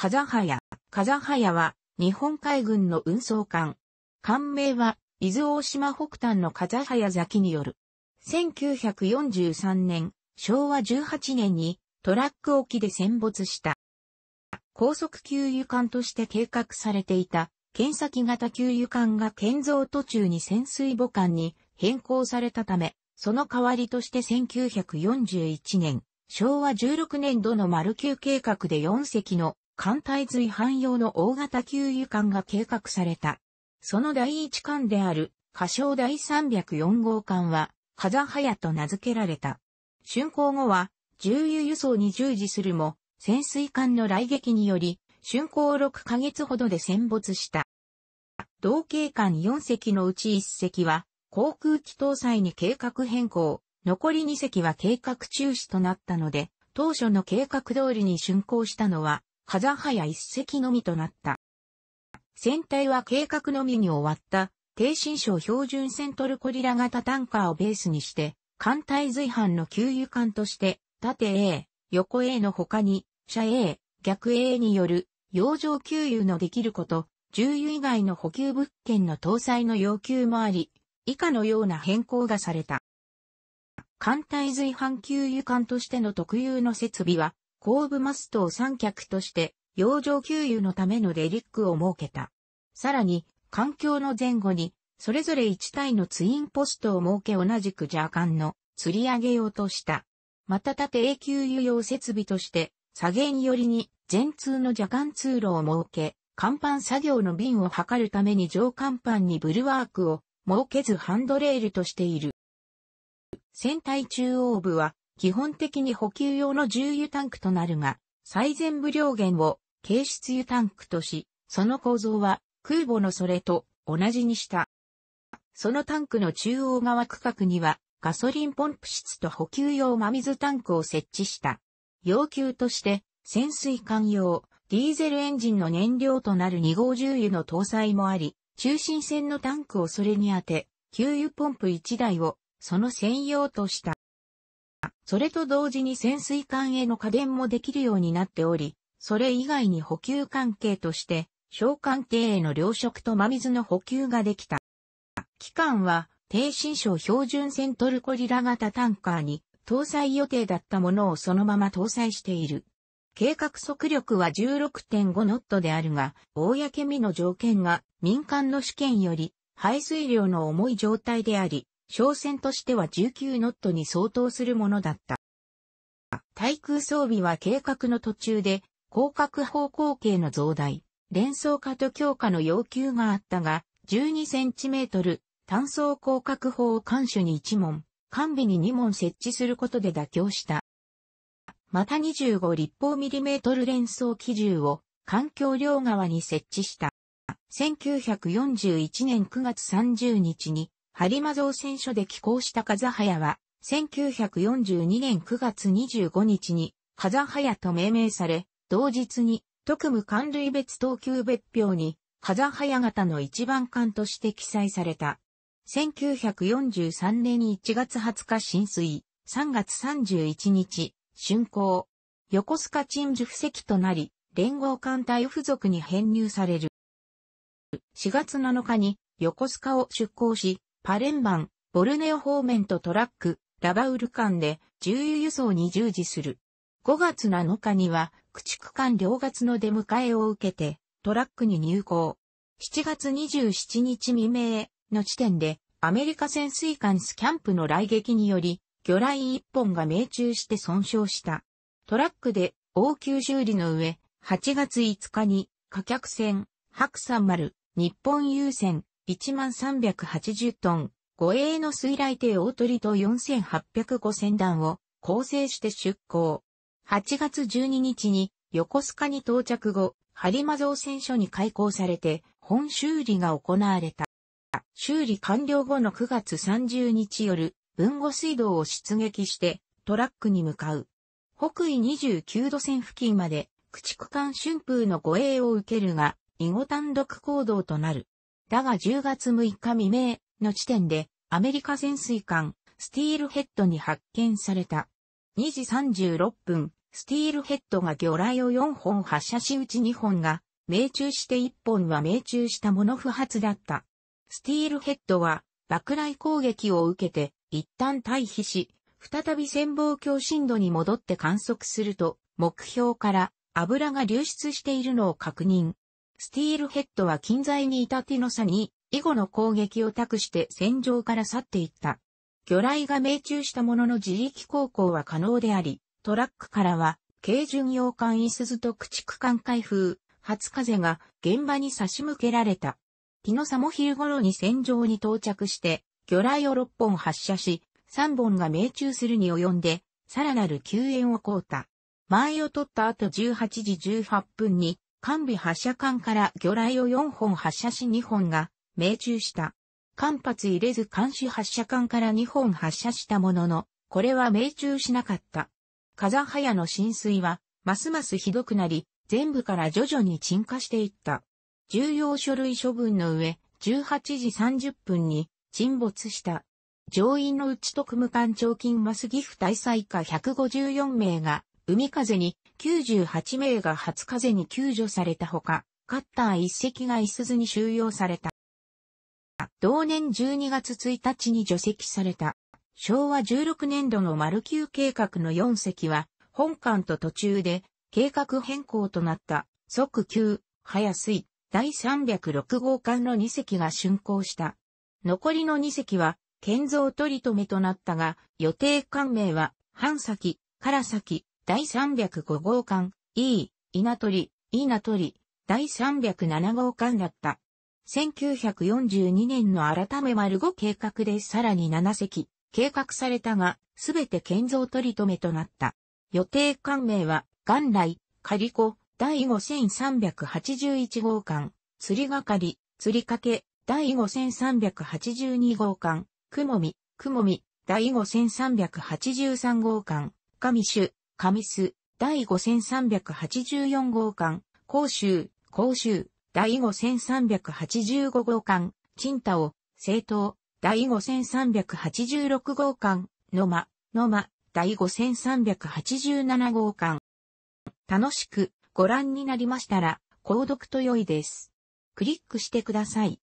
カザハヤ。カザハヤは、日本海軍の運送艦。艦名は、伊豆大島北端のカザハヤ崎による。1943年、昭和18年に、トラック沖で戦没した。高速給油艦として計画されていた、検査機型給油艦が建造途中に潜水母艦に変更されたため、その代わりとして1941年、昭和16年度の丸級計画で4隻の艦隊随伴用の大型給油艦が計画された。その第一艦である、仮称第304号艦は、風早と名付けられた。竣工後は、重油輸送に従事するも、潜水艦の来撃により、竣工6ヶ月ほどで戦没した。同計艦4隻のうち1隻は、航空機搭載に計画変更、残り2隻は計画中止となったので、当初の計画通りに竣工したのは、風早一隻のみとなった。船体は計画のみに終わった、低新章標準ントルコリラ型タンカーをベースにして、艦隊随伴の給油艦として、縦 A、横 A の他に、車 A、逆 A による、洋上給油のできること、重油以外の補給物件の搭載の要求もあり、以下のような変更がされた。艦隊随伴給油艦としての特有の設備は、後部マストを三脚として、洋上給油のためのレリックを設けた。さらに、環境の前後に、それぞれ一体のツインポストを設け同じくジンの釣り上げようとした。また縦永給油用設備として、左舷寄りに全通のカン通路を設け、甲板作業の瓶を測るために上甲板にブルワークを設けずハンドレールとしている。船体中央部は基本的に補給用の重油タンクとなるが、最前部量源を軽質油タンクとし、その構造は空母のそれと同じにした。そのタンクの中央側区画にはガソリンポンプ室と補給用真水タンクを設置した。要求として潜水艦用ディーゼルエンジンの燃料となる2号重油の搭載もあり、中心線のタンクをそれに当て、給油ポンプ1台をその専用とした。それと同時に潜水艦への家電もできるようになっており、それ以外に補給関係として、小艦艇への糧食と真水の補給ができた。期間は、低新章標準船トルコリラ型タンカーに搭載予定だったものをそのまま搭載している。計画速力は16.5ノットであるが、公身の条件が民間の試験より排水量の重い状態であり、商船としては19ノットに相当するものだった。対空装備は計画の途中で、広角方向形の増大、連装化と強化の要求があったが、12センチメートル、単装広角砲を艦首に1門、艦尾に2門設置することで妥協した。また25立方ミリメートル連装機銃を環境両側に設置した。1941年9月30日に播磨造船所で寄港した風早は、1942年9月25日に、風早と命名され、同日に、特務管類別等級別表に、風早型の一番艦として記載された。1943年1月20日浸水、3月31日、竣工。横須賀鎮守布石となり、連合艦隊付属に編入される。4月7日に横須賀を出港し、パレンバン、ボルネオ方面とトラック、ラバウル間で重油輸送に従事する。5月7日には、駆逐艦両月の出迎えを受けて、トラックに入港。7月27日未明の時点で、アメリカ潜水艦スキャンプの来撃により、魚雷一本が命中して損傷した。トラックで応急修理の上、8月5日に、貨客船、白山丸、日本優船、1380トン、護衛の水雷艇大鳥と4805船団を構成して出港。8月12日に横須賀に到着後、播磨造船所に開港されて本修理が行われた。修理完了後の9月30日夜、文後水道を出撃してトラックに向かう。北緯29度線付近まで駆逐艦春風の護衛を受けるが、囲碁単独行動となる。だが10月6日未明の地点でアメリカ潜水艦スティールヘッドに発見された。2時36分、スティールヘッドが魚雷を4本発射しうち2本が命中して1本は命中したもの不発だった。スティールヘッドは爆雷攻撃を受けて一旦退避し、再び潜望鏡深度に戻って観測すると、目標から油が流出しているのを確認。スティールヘッドは近在にいたティノサに、以後の攻撃を託して戦場から去っていった。魚雷が命中したものの自力航行は可能であり、トラックからは、軽巡洋艦イスズと駆逐艦開封、初風が現場に差し向けられた。ティノサも昼頃に戦場に到着して、魚雷を6本発射し、3本が命中するに及んで、さらなる救援をこうた。前を取った後18時18分に、艦尾発射管から魚雷を4本発射し2本が命中した。艦発入れず監視発射管から2本発射したものの、これは命中しなかった。風早の浸水は、ますますひどくなり、全部から徐々に沈下していった。重要書類処分の上、18時30分に沈没した。乗員のうち特務艦長金スギフ大佐以下154名が、海風に98名が初風に救助されたほか、カッター1隻が椅子ずに収容された。同年12月1日に除籍された、昭和16年度の丸級計画の4隻は、本館と途中で計画変更となった即級、早水、第306号館の2隻が竣工した。残りの2隻は、建造取り留めとなったが、予定館名は、半崎、唐崎、第305号館、E、稲取、稲取、第307号館だった。1942年の改め丸5計画でさらに7隻、計画されたが、すべて建造取り留めとなった。予定艦名は、元来、仮子、第5381号館、釣りり、釣りかけ、第5382号館、くも雲見、もみ、第5383号館、上種、上須、第5384号館、甲州、甲州、第5385号館、陳太を、政党、第5386号館、野間、野間、第5387号館。楽しくご覧になりましたら、購読と良いです。クリックしてください。